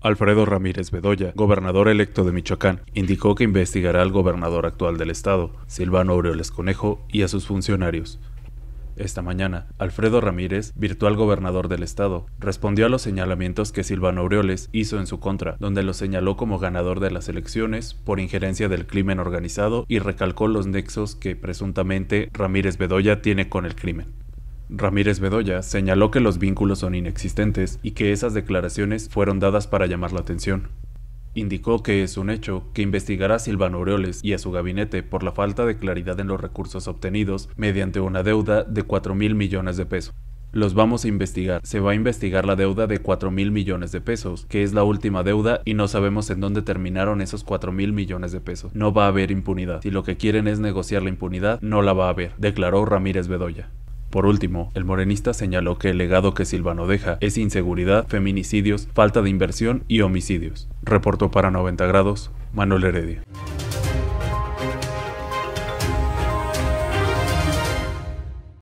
Alfredo Ramírez Bedoya, gobernador electo de Michoacán, indicó que investigará al gobernador actual del estado, Silvano Aureoles Conejo, y a sus funcionarios. Esta mañana, Alfredo Ramírez, virtual gobernador del estado, respondió a los señalamientos que Silvano Aureoles hizo en su contra, donde lo señaló como ganador de las elecciones por injerencia del crimen organizado y recalcó los nexos que presuntamente Ramírez Bedoya tiene con el crimen. Ramírez Bedoya señaló que los vínculos son inexistentes y que esas declaraciones fueron dadas para llamar la atención. Indicó que es un hecho que investigará a Silvano Aureoles y a su gabinete por la falta de claridad en los recursos obtenidos mediante una deuda de 4 mil millones de pesos. Los vamos a investigar. Se va a investigar la deuda de 4 mil millones de pesos, que es la última deuda y no sabemos en dónde terminaron esos 4 mil millones de pesos. No va a haber impunidad. Si lo que quieren es negociar la impunidad, no la va a haber, declaró Ramírez Bedoya. Por último, el morenista señaló que el legado que Silvano deja es inseguridad, feminicidios, falta de inversión y homicidios. Reportó para 90 grados Manuel Heredia.